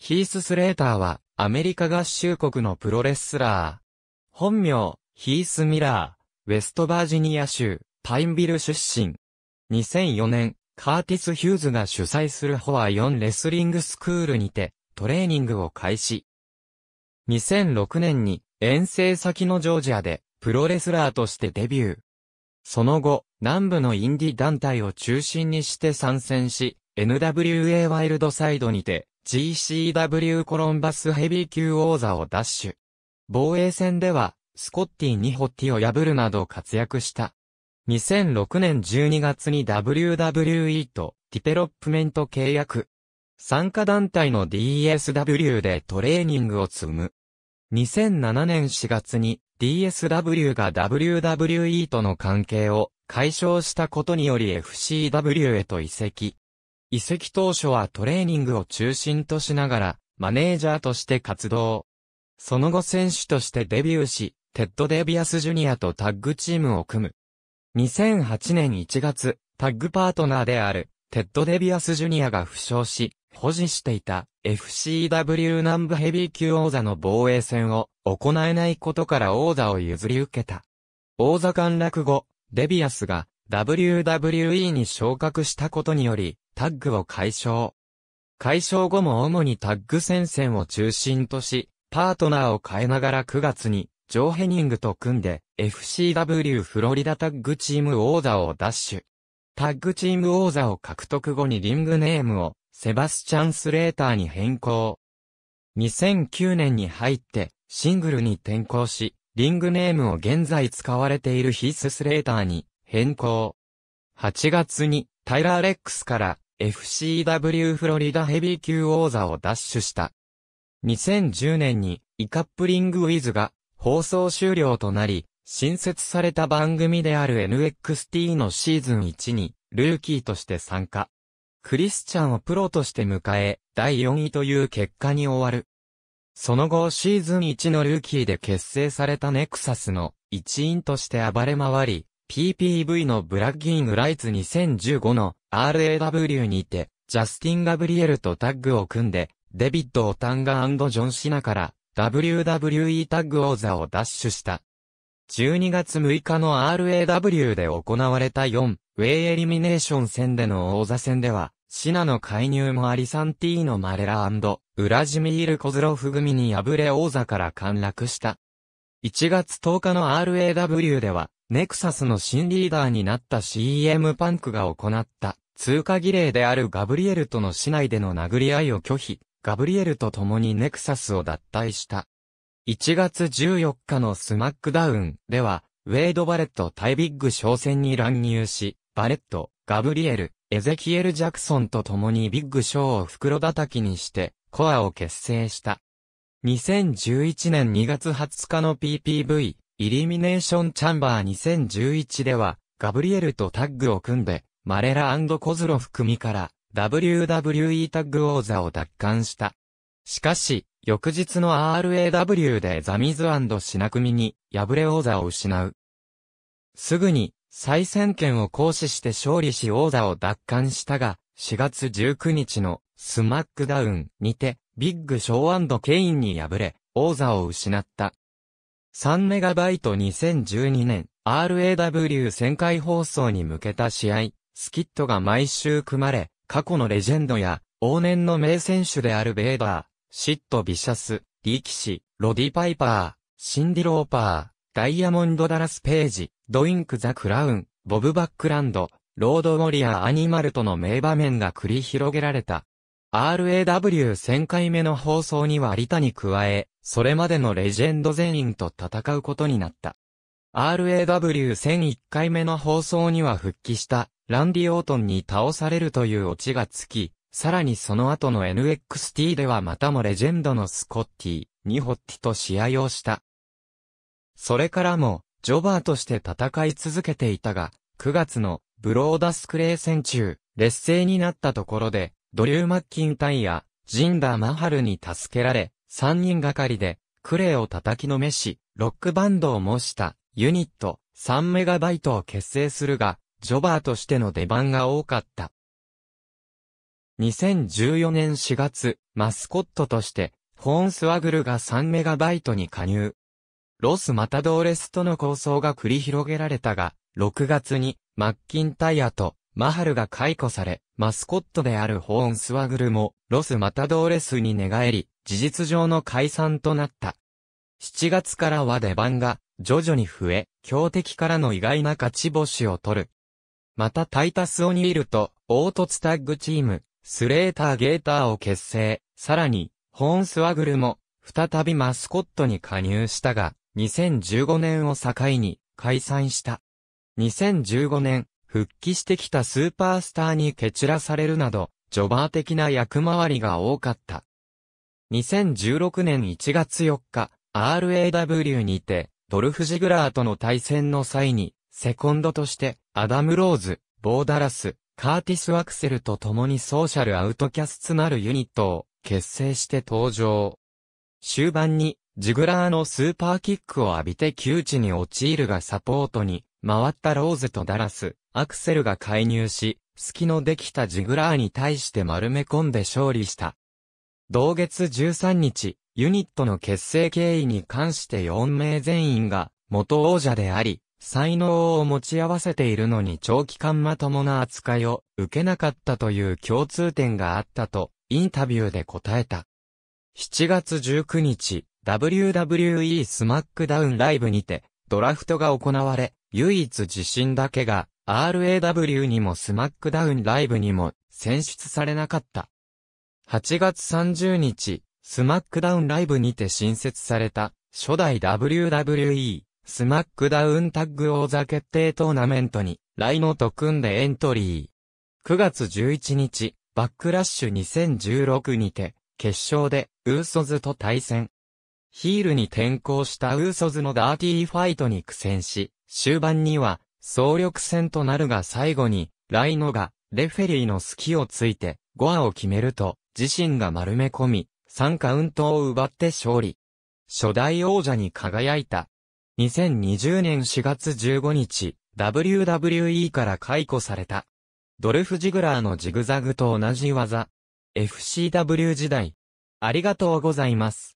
ヒース・スレーターは、アメリカ合衆国のプロレスラー。本名、ヒース・ミラー、ウェストバージニア州、パインビル出身。2004年、カーティス・ヒューズが主催するホア4レスリングスクールにて、トレーニングを開始。2006年に、遠征先のジョージアで、プロレスラーとしてデビュー。その後、南部のインディ団体を中心にして参戦し、NWA ワイルドサイドにて、GCW コロンバスヘビー級王座を奪取。防衛戦では、スコッティ・ニホッティを破るなど活躍した。2006年12月に WWE とディベロップメント契約。参加団体の DSW でトレーニングを積む。2007年4月に DSW が WWE との関係を解消したことにより FCW へと移籍。移籍当初はトレーニングを中心としながら、マネージャーとして活動。その後選手としてデビューし、テッド・デビアス・ジュニアとタッグチームを組む。2008年1月、タッグパートナーである、テッド・デビアス・ジュニアが負傷し、保持していた FCW 南部ヘビー級王座の防衛戦を行えないことから王座を譲り受けた。王座陥落後、デビアスが WWE に昇格したことにより、タッグを解消。解消後も主にタッグ戦線を中心とし、パートナーを変えながら9月に、ジョー・ヘニングと組んで、FCW フロリダタッグチーム王座を奪取。タッグチーム王座を獲得後にリングネームを、セバスチャン・スレーターに変更。2009年に入って、シングルに転向し、リングネームを現在使われているヒース・スレーターに変更。8月にタイラー・レックスから FCW フロリダヘビー級王座を奪取した。2010年にイカップリングウィズが放送終了となり、新設された番組である NXT のシーズン1にルーキーとして参加。クリスチャンをプロとして迎え、第4位という結果に終わる。その後シーズン1のルーキーで結成されたネクサスの一員として暴れ回り、PPV のブラッギングライツ2015の RAW にて、ジャスティン・ガブリエルとタッグを組んで、デビッド・オタンガジョン・シナから WWE タッグ王座を奪取した。12月6日の RAW で行われた4、ウェイエリミネーション戦での王座戦では、シナの介入もアリサンティーノ・マレラウラジミール・コズロフ組に敗れ王座から陥落した。1月10日の RAW では、ネクサスの新リーダーになった CM パンクが行った、通過儀礼であるガブリエルとの市内での殴り合いを拒否、ガブリエルと共にネクサスを脱退した。1月14日のスマックダウンでは、ウェイド・バレット対ビッグ商戦に乱入し、バレット、ガブリエル、エゼキエル・ジャクソンと共にビッグショーを袋叩きにして、コアを結成した。2011年2月20日の PPV、イリミネーションチャンバー2011では、ガブリエルとタッグを組んで、マレラコズロフ組から WWE タッグ王座を奪還した。しかし、翌日の RAW でザミズシナ組に敗れ王座を失う。すぐに再戦権を行使して勝利し王座を奪還したが、4月19日のスマックダウンにてビッグショーケインに敗れ王座を失った。3MB2012 年 r a w 旋回放送に向けた試合、スキットが毎週組まれ、過去のレジェンドや往年の名選手であるベーダー、シット・ビシャス、リキシ、ロディ・パイパー、シンディ・ローパー、ダイヤモンド・ダラス・ページ、ドインク・ザ・クラウン、ボブ・バックランド、ロード・ウォリアアニマルとの名場面が繰り広げられた。RAW1000 回目の放送にはリタに加え、それまでのレジェンド全員と戦うことになった。RAW1001 回目の放送には復帰した、ランディ・オートンに倒されるというオチがつき、さらにその後の NXT ではまたもレジェンドのスコッティ、ニホッティと試合をした。それからも、ジョバーとして戦い続けていたが、9月のブローダスクレー戦中、劣勢になったところで、ドリュー・マッキンタイヤ、ジンダー・マハルに助けられ、3人がかりで、クレイを叩きのめし、ロックバンドを模した、ユニット、3メガバイトを結成するが、ジョバーとしての出番が多かった。2014年4月、マスコットとして、ホーンスワグルが3メガバイトに加入。ロス・マタドーレスとの構想が繰り広げられたが、6月に、マッキンタイヤとマハルが解雇され、マスコットであるホーンスワグルも、ロスマタドーレスに寝返り、事実上の解散となった。7月からは出番が、徐々に増え、強敵からの意外な勝ち星を取る。またタイタス・オニールと、オートツタッグチーム、スレーター・ゲーターを結成、さらに、ホーンスワグルも、再びマスコットに加入したが、2015年を境に、解散した。2015年、復帰してきたスーパースターに蹴散らされるなど、ジョバー的な役回りが多かった。2016年1月4日、RAW にて、ドルフ・ジグラーとの対戦の際に、セコンドとして、アダム・ローズ、ボーダラス、カーティス・ワクセルと共にソーシャル・アウトキャスツなるユニットを結成して登場。終盤に、ジグラーのスーパーキックを浴びて窮地に陥るがサポートに、回ったローズとダラス、アクセルが介入し、隙のできたジグラーに対して丸め込んで勝利した。同月13日、ユニットの結成経緯に関して4名全員が元王者であり、才能を持ち合わせているのに長期間まともな扱いを受けなかったという共通点があったと、インタビューで答えた。7月19日、WWE スマックダウンライブにて、ドラフトが行われ、唯一自信だけが RAW にもスマックダウンライブにも選出されなかった。8月30日、スマックダウンライブにて新設された初代 WWE スマックダウンタッグ王座決定トーナメントにライノと組んでエントリー。9月11日、バックラッシュ2016にて決勝でウーソズと対戦。ヒールに転向したウーソズのダーティーファイトに苦戦し、終盤には総力戦となるが最後に、ライノが、レフェリーの隙をついて、ゴアを決めると、自身が丸め込み、3カウントを奪って勝利。初代王者に輝いた。2020年4月15日、WWE から解雇された。ドルフ・ジグラーのジグザグと同じ技。FCW 時代。ありがとうございます。